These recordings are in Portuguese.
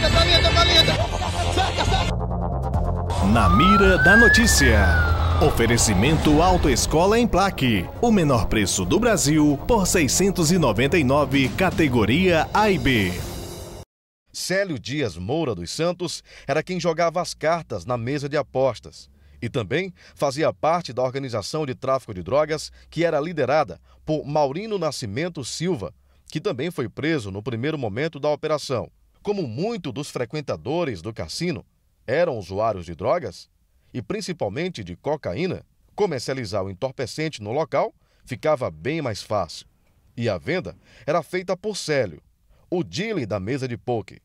Tá tá na mira da notícia. Oferecimento Autoescola em Plaque. O menor preço do Brasil por 699, categoria A e B. Célio Dias Moura dos Santos era quem jogava as cartas na mesa de apostas e também fazia parte da organização de tráfico de drogas que era liderada por Maurino Nascimento Silva, que também foi preso no primeiro momento da operação como muito dos frequentadores do cassino eram usuários de drogas, e principalmente de cocaína, comercializar o entorpecente no local ficava bem mais fácil. E a venda era feita por Célio, o dealer da mesa de poker.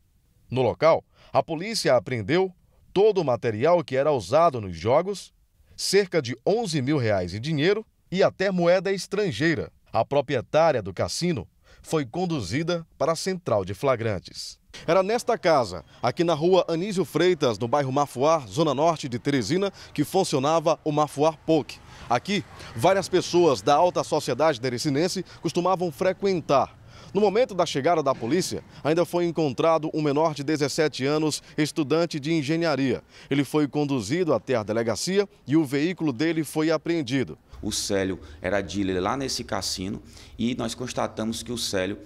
No local, a polícia apreendeu todo o material que era usado nos jogos, cerca de 11 mil reais em dinheiro e até moeda estrangeira. A proprietária do cassino foi conduzida para a central de flagrantes. Era nesta casa, aqui na rua Anísio Freitas, no bairro Mafuá, zona norte de Teresina, que funcionava o Mafuá POC. Aqui, várias pessoas da alta sociedade teresinense costumavam frequentar. No momento da chegada da polícia, ainda foi encontrado um menor de 17 anos, estudante de engenharia. Ele foi conduzido até a delegacia e o veículo dele foi apreendido. O Célio era dealer lá nesse cassino e nós constatamos que o Célio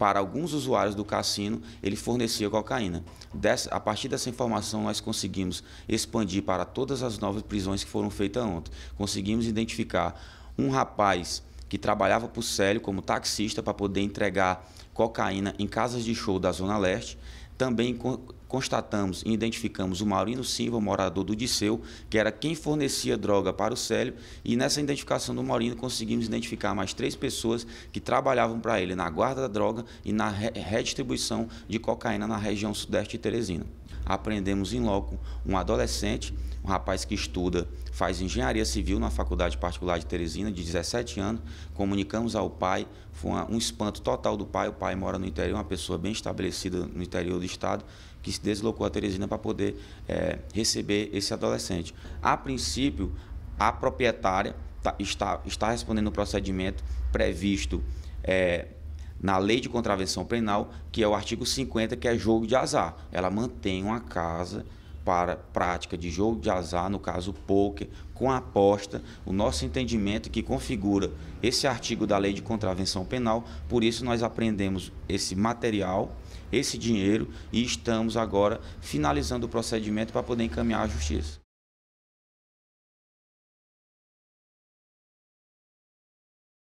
para alguns usuários do cassino, ele fornecia cocaína. Des, a partir dessa informação, nós conseguimos expandir para todas as novas prisões que foram feitas ontem. Conseguimos identificar um rapaz que trabalhava para o Célio como taxista para poder entregar cocaína em casas de show da Zona Leste. Também constatamos e identificamos o Maurino Silva, morador do Disseu, que era quem fornecia droga para o Célio, e nessa identificação do Maurino conseguimos identificar mais três pessoas que trabalhavam para ele na guarda da droga e na redistribuição de cocaína na região sudeste de Teresina. Aprendemos em loco um adolescente, um rapaz que estuda, faz engenharia civil na faculdade particular de Teresina, de 17 anos. Comunicamos ao pai, foi um espanto total do pai. O pai mora no interior, uma pessoa bem estabelecida no interior do estado, que se deslocou a Teresina para poder é, receber esse adolescente. A princípio, a proprietária tá, está, está respondendo o procedimento previsto é, na lei de contravenção penal, que é o artigo 50, que é jogo de azar. Ela mantém uma casa para prática de jogo de azar, no caso poker, com aposta. O nosso entendimento é que configura esse artigo da lei de contravenção penal, por isso nós aprendemos esse material esse dinheiro e estamos agora finalizando o procedimento para poder encaminhar à justiça.